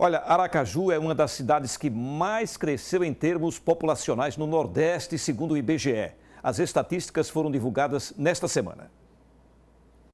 Olha, Aracaju é uma das cidades que mais cresceu em termos populacionais no Nordeste, segundo o IBGE. As estatísticas foram divulgadas nesta semana.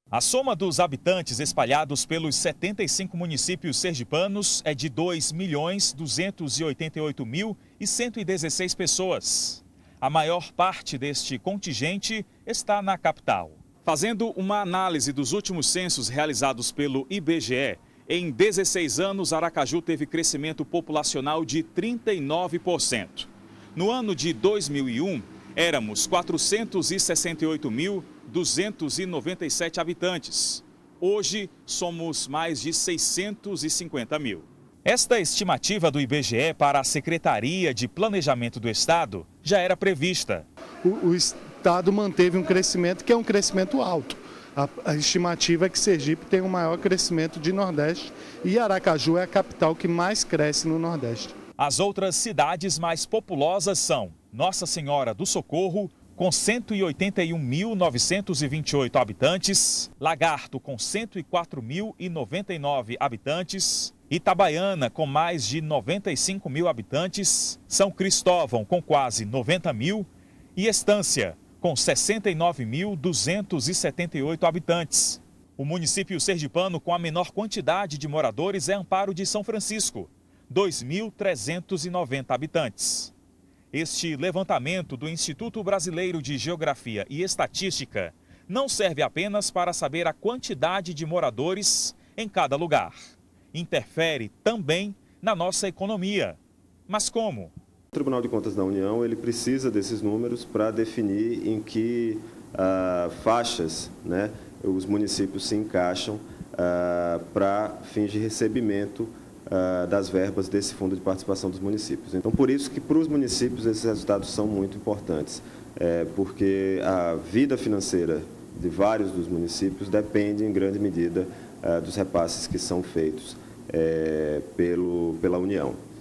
A soma dos habitantes espalhados pelos 75 municípios sergipanos é de 2.288.116 pessoas. A maior parte deste contingente está na capital. Fazendo uma análise dos últimos censos realizados pelo IBGE, em 16 anos, Aracaju teve crescimento populacional de 39%. No ano de 2001, éramos 468.297 habitantes. Hoje, somos mais de 650 mil. Esta estimativa do IBGE para a Secretaria de Planejamento do Estado já era prevista. O, o Estado manteve um crescimento que é um crescimento alto a, a estimativa é que Sergipe tem o maior crescimento de Nordeste e Aracaju é a capital que mais cresce no Nordeste. As outras cidades mais populosas são Nossa Senhora do Socorro, com 181.928 habitantes, Lagarto, com 104.099 habitantes, Itabaiana, com mais de 95 mil habitantes, São Cristóvão, com quase 90 mil, e Estância, com 69.278 habitantes. O município sergipano com a menor quantidade de moradores é Amparo de São Francisco, 2.390 habitantes. Este levantamento do Instituto Brasileiro de Geografia e Estatística não serve apenas para saber a quantidade de moradores em cada lugar. Interfere também na nossa economia. Mas como? Tribunal de Contas da União ele precisa desses números para definir em que ah, faixas né, os municípios se encaixam ah, para fins de recebimento ah, das verbas desse fundo de participação dos municípios. Então, por isso que para os municípios esses resultados são muito importantes, é, porque a vida financeira de vários dos municípios depende em grande medida ah, dos repasses que são feitos é, pelo, pela União.